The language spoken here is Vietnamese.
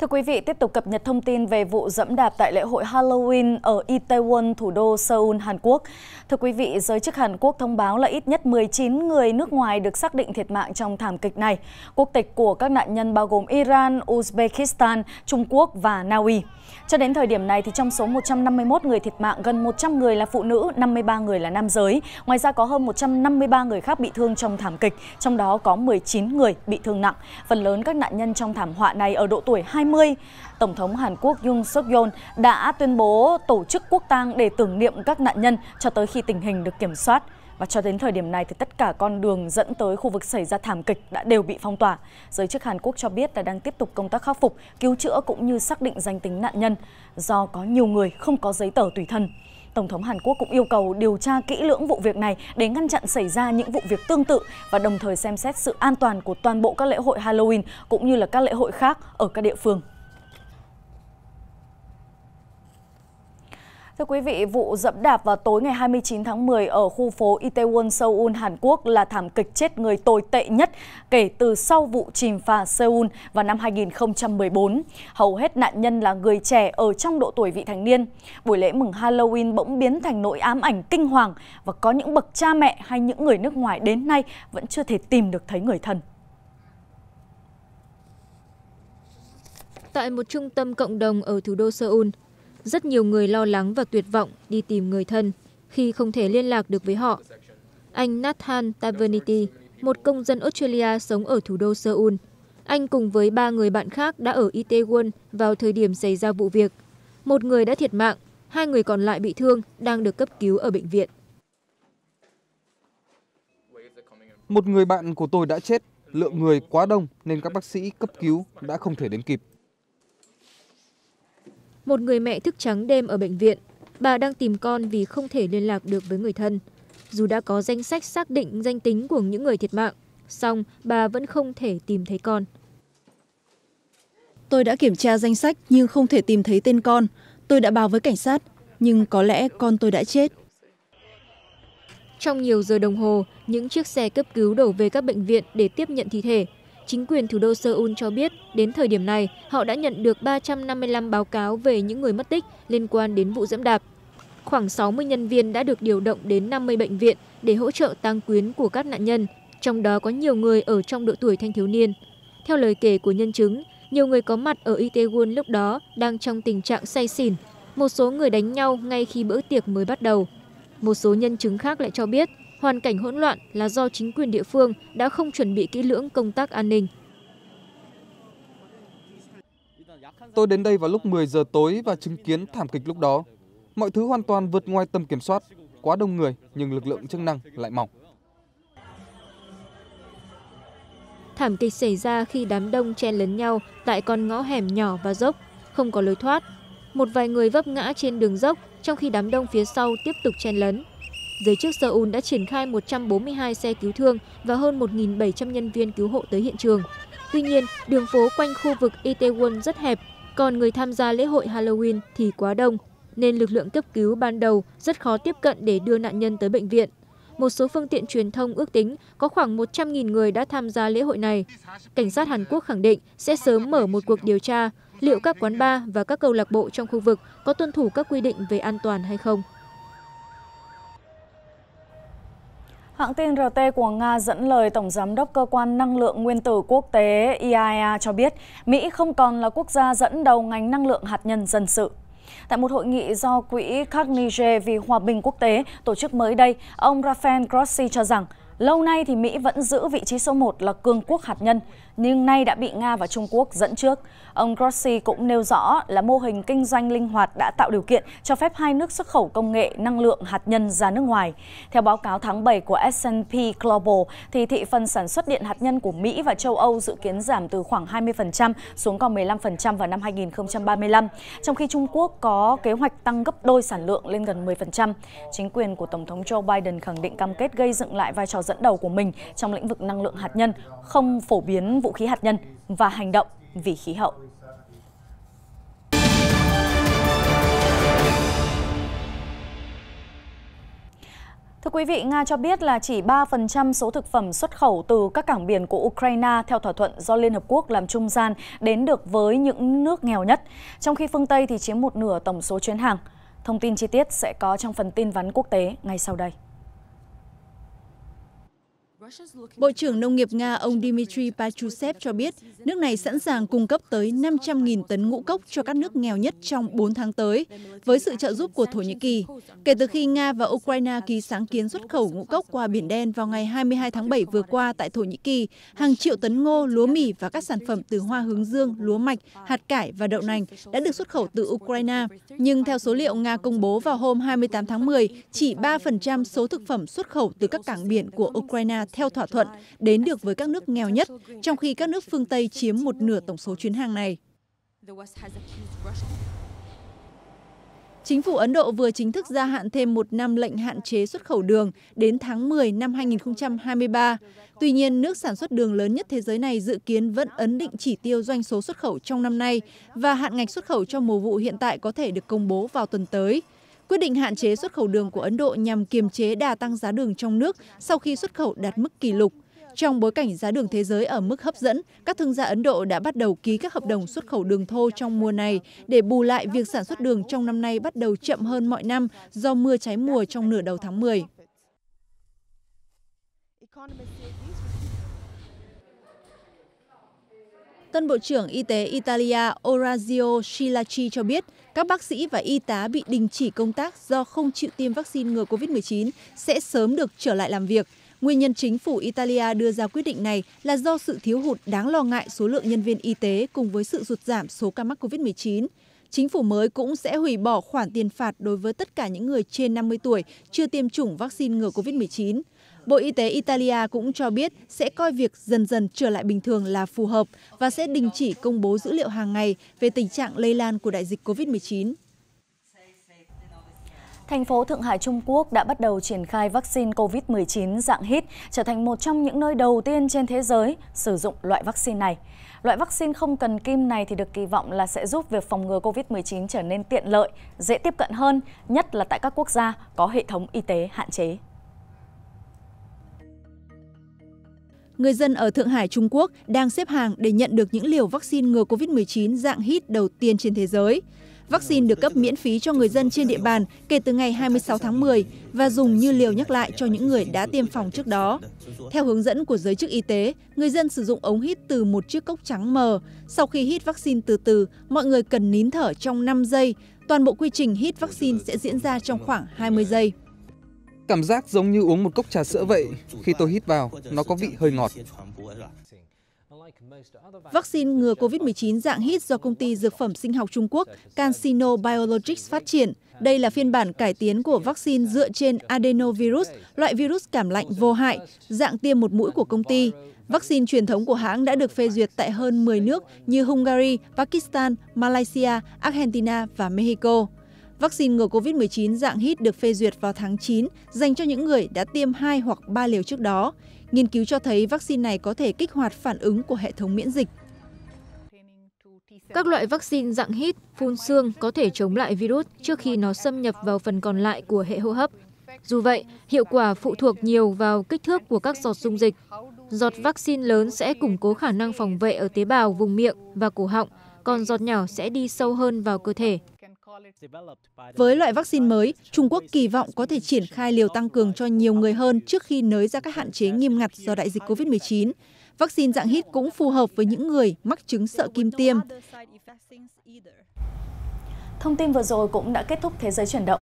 Thưa quý vị, tiếp tục cập nhật thông tin về vụ dẫm đạp tại lễ hội Halloween ở Itaewon, thủ đô Seoul, Hàn Quốc. Thưa quý vị, giới chức Hàn Quốc thông báo là ít nhất 19 người nước ngoài được xác định thiệt mạng trong thảm kịch này. Quốc tịch của các nạn nhân bao gồm Iran, Uzbekistan, Trung Quốc và Na Uy. Cho đến thời điểm này, thì trong số 151 người thiệt mạng, gần 100 người là phụ nữ, 53 người là nam giới. Ngoài ra có hơn 153 người khác bị thương trong thảm kịch, trong đó có 19 người bị thương nặng. Phần lớn các nạn nhân trong thảm họa này ở độ tuổi 20 2020, Tổng thống Hàn Quốc Yoon suk yeol đã tuyên bố tổ chức quốc tang để tưởng niệm các nạn nhân cho tới khi tình hình được kiểm soát. Và cho đến thời điểm này thì tất cả con đường dẫn tới khu vực xảy ra thảm kịch đã đều bị phong tỏa. Giới chức Hàn Quốc cho biết là đang tiếp tục công tác khắc phục, cứu chữa cũng như xác định danh tính nạn nhân do có nhiều người không có giấy tờ tùy thân. Tổng thống Hàn Quốc cũng yêu cầu điều tra kỹ lưỡng vụ việc này để ngăn chặn xảy ra những vụ việc tương tự và đồng thời xem xét sự an toàn của toàn bộ các lễ hội Halloween cũng như là các lễ hội khác ở các địa phương. Thưa quý vị, vụ dẫm đạp vào tối ngày 29 tháng 10 ở khu phố Itaewon, Seoul, Hàn Quốc là thảm kịch chết người tồi tệ nhất kể từ sau vụ chìm phà Seoul vào năm 2014. Hầu hết nạn nhân là người trẻ ở trong độ tuổi vị thành niên. Buổi lễ mừng Halloween bỗng biến thành nỗi ám ảnh kinh hoàng và có những bậc cha mẹ hay những người nước ngoài đến nay vẫn chưa thể tìm được thấy người thân. Tại một trung tâm cộng đồng ở thủ đô Seoul, rất nhiều người lo lắng và tuyệt vọng đi tìm người thân khi không thể liên lạc được với họ. Anh Nathan Tavernity, một công dân Australia sống ở thủ đô Seoul, anh cùng với ba người bạn khác đã ở Itaewon vào thời điểm xảy ra vụ việc. Một người đã thiệt mạng, hai người còn lại bị thương đang được cấp cứu ở bệnh viện. Một người bạn của tôi đã chết, lượng người quá đông nên các bác sĩ cấp cứu đã không thể đến kịp một người mẹ thức trắng đêm ở bệnh viện. Bà đang tìm con vì không thể liên lạc được với người thân. Dù đã có danh sách xác định danh tính của những người thiệt mạng, song bà vẫn không thể tìm thấy con. Tôi đã kiểm tra danh sách nhưng không thể tìm thấy tên con. Tôi đã báo với cảnh sát, nhưng có lẽ con tôi đã chết. Trong nhiều giờ đồng hồ, những chiếc xe cấp cứu đổ về các bệnh viện để tiếp nhận thi thể – chính quyền thủ đô Seoul cho biết đến thời điểm này họ đã nhận được 355 báo cáo về những người mất tích liên quan đến vụ dẫm đạp. Khoảng 60 nhân viên đã được điều động đến 50 bệnh viện để hỗ trợ tang quyến của các nạn nhân, trong đó có nhiều người ở trong độ tuổi thanh thiếu niên. Theo lời kể của nhân chứng, nhiều người có mặt ở Itaewon lúc đó đang trong tình trạng say xỉn. Một số người đánh nhau ngay khi bữa tiệc mới bắt đầu. Một số nhân chứng khác lại cho biết hoàn cảnh hỗn loạn là do chính quyền địa phương đã không chuẩn bị kỹ lưỡng công tác an ninh. Tôi đến đây vào lúc 10 giờ tối và chứng kiến thảm kịch lúc đó. Mọi thứ hoàn toàn vượt ngoài tầm kiểm soát, quá đông người nhưng lực lượng chức năng lại mỏng. Thảm kịch xảy ra khi đám đông chen lấn nhau tại con ngõ hẻm nhỏ và dốc, không có lối thoát. Một vài người vấp ngã trên đường dốc trong khi đám đông phía sau tiếp tục chen lấn giới chức Seoul đã triển khai 142 xe cứu thương và hơn 1.700 nhân viên cứu hộ tới hiện trường. Tuy nhiên, đường phố quanh khu vực Itaewon rất hẹp, còn người tham gia lễ hội Halloween thì quá đông, nên lực lượng cấp cứu ban đầu rất khó tiếp cận để đưa nạn nhân tới bệnh viện. Một số phương tiện truyền thông ước tính có khoảng 100.000 người đã tham gia lễ hội này. Cảnh sát Hàn Quốc khẳng định sẽ sớm mở một cuộc điều tra liệu các quán bar và các câu lạc bộ trong khu vực có tuân thủ các quy định về an toàn hay không. Hãng tin RT của Nga dẫn lời Tổng Giám đốc Cơ quan Năng lượng Nguyên tử Quốc tế IAEA e cho biết Mỹ không còn là quốc gia dẫn đầu ngành năng lượng hạt nhân dân sự. Tại một hội nghị do Quỹ Carnegie vì Hòa bình Quốc tế tổ chức mới đây, ông Rafael Grossi cho rằng Lâu nay thì Mỹ vẫn giữ vị trí số 1 là cường quốc hạt nhân, nhưng nay đã bị Nga và Trung Quốc dẫn trước. Ông Grossi cũng nêu rõ là mô hình kinh doanh linh hoạt đã tạo điều kiện cho phép hai nước xuất khẩu công nghệ năng lượng hạt nhân ra nước ngoài. Theo báo cáo tháng 7 của S&P Global, thì thị phần sản xuất điện hạt nhân của Mỹ và châu Âu dự kiến giảm từ khoảng 20% xuống còn 15% vào năm 2035, trong khi Trung Quốc có kế hoạch tăng gấp đôi sản lượng lên gần 10%. Chính quyền của Tổng thống Joe Biden khẳng định cam kết gây dựng lại vai trò dẫn đầu của mình trong lĩnh vực năng lượng hạt nhân, không phổ biến vũ khí hạt nhân và hành động vì khí hậu. Thưa quý vị, Nga cho biết là chỉ 3% số thực phẩm xuất khẩu từ các cảng biển của Ukraine theo thỏa thuận do Liên Hợp Quốc làm trung gian đến được với những nước nghèo nhất, trong khi phương Tây thì chiếm một nửa tổng số chuyến hàng. Thông tin chi tiết sẽ có trong phần tin vắn quốc tế ngay sau đây. Bộ trưởng Nông nghiệp Nga ông Dmitry Pachusev cho biết nước này sẵn sàng cung cấp tới 500.000 tấn ngũ cốc cho các nước nghèo nhất trong 4 tháng tới, với sự trợ giúp của Thổ Nhĩ Kỳ. Kể từ khi Nga và Ukraine ký sáng kiến xuất khẩu ngũ cốc qua Biển Đen vào ngày 22 tháng 7 vừa qua tại Thổ Nhĩ Kỳ, hàng triệu tấn ngô, lúa mì và các sản phẩm từ hoa hướng dương, lúa mạch, hạt cải và đậu nành đã được xuất khẩu từ Ukraine. Nhưng theo số liệu Nga công bố vào hôm 28 tháng 10, chỉ 3% số thực phẩm xuất khẩu từ các cảng biển của Ukraine theo thỏa thuận đến được với các nước nghèo nhất, trong khi các nước phương Tây chiếm một nửa tổng số chuyến hàng này. Chính phủ Ấn Độ vừa chính thức gia hạn thêm một năm lệnh hạn chế xuất khẩu đường đến tháng 10 năm 2023. Tuy nhiên, nước sản xuất đường lớn nhất thế giới này dự kiến vẫn ấn định chỉ tiêu doanh số xuất khẩu trong năm nay và hạn ngạch xuất khẩu cho mùa vụ hiện tại có thể được công bố vào tuần tới quyết định hạn chế xuất khẩu đường của ấn độ nhằm kiềm chế đà tăng giá đường trong nước sau khi xuất khẩu đạt mức kỷ lục trong bối cảnh giá đường thế giới ở mức hấp dẫn các thương gia ấn độ đã bắt đầu ký các hợp đồng xuất khẩu đường thô trong mùa này để bù lại việc sản xuất đường trong năm nay bắt đầu chậm hơn mọi năm do mưa cháy mùa trong nửa đầu tháng 10. tân bộ trưởng y tế italia orazio Scilacci cho biết các bác sĩ và y tá bị đình chỉ công tác do không chịu tiêm vaccine ngừa covid 19 sẽ sớm được trở lại làm việc nguyên nhân chính phủ italia đưa ra quyết định này là do sự thiếu hụt đáng lo ngại số lượng nhân viên y tế cùng với sự sụt giảm số ca mắc covid 19 Chính phủ mới cũng sẽ hủy bỏ khoản tiền phạt đối với tất cả những người trên 50 tuổi chưa tiêm chủng vaccine ngừa COVID-19. Bộ Y tế Italia cũng cho biết sẽ coi việc dần dần trở lại bình thường là phù hợp và sẽ đình chỉ công bố dữ liệu hàng ngày về tình trạng lây lan của đại dịch COVID-19 thành phố Thượng Hải Trung Quốc đã bắt đầu triển khai vaccine COVID-19 dạng hít, trở thành một trong những nơi đầu tiên trên thế giới sử dụng loại vaccine này. Loại vaccine không cần kim này thì được kỳ vọng là sẽ giúp việc phòng ngừa COVID-19 trở nên tiện lợi, dễ tiếp cận hơn, nhất là tại các quốc gia có hệ thống y tế hạn chế. người dân ở Thượng Hải, Trung Quốc đang xếp hàng để nhận được những liều vaccine ngừa COVID-19 dạng hít đầu tiên trên thế giới. Vaccine được cấp miễn phí cho người dân trên địa bàn kể từ ngày 26 tháng 10 và dùng như liều nhắc lại cho những người đã tiêm phòng trước đó. Theo hướng dẫn của giới chức y tế, người dân sử dụng ống hít từ một chiếc cốc trắng mờ. Sau khi hít vaccine từ từ, mọi người cần nín thở trong 5 giây. Toàn bộ quy trình hít vaccine sẽ diễn ra trong khoảng 20 giây. Cảm giác giống như uống một cốc trà sữa vậy. Khi tôi hít vào, nó có vị hơi ngọt. Vaccine ngừa COVID-19 dạng hít do công ty dược phẩm sinh học Trung Quốc CanSino Biologics phát triển. Đây là phiên bản cải tiến của vaccine dựa trên adenovirus, loại virus cảm lạnh vô hại, dạng tiêm một mũi của công ty. Vaccine truyền thống của hãng đã được phê duyệt tại hơn 10 nước như Hungary, Pakistan, Malaysia, Argentina và Mexico. Vaccine ngừa COVID-19 dạng hít được phê duyệt vào tháng 9 dành cho những người đã tiêm 2 hoặc 3 liều trước đó. Nghiên cứu cho thấy vaccine này có thể kích hoạt phản ứng của hệ thống miễn dịch. Các loại vaccine dạng hít, phun xương có thể chống lại virus trước khi nó xâm nhập vào phần còn lại của hệ hô hấp. Dù vậy, hiệu quả phụ thuộc nhiều vào kích thước của các giọt dung dịch. Giọt vaccine lớn sẽ củng cố khả năng phòng vệ ở tế bào vùng miệng và cổ họng, còn giọt nhỏ sẽ đi sâu hơn vào cơ thể. Với loại vaccine mới, Trung Quốc kỳ vọng có thể triển khai liều tăng cường cho nhiều người hơn trước khi nới ra các hạn chế nghiêm ngặt do đại dịch COVID-19. Vaccine dạng hít cũng phù hợp với những người mắc chứng sợ kim tiêm. Thông tin vừa rồi cũng đã kết thúc Thế giới chuyển động.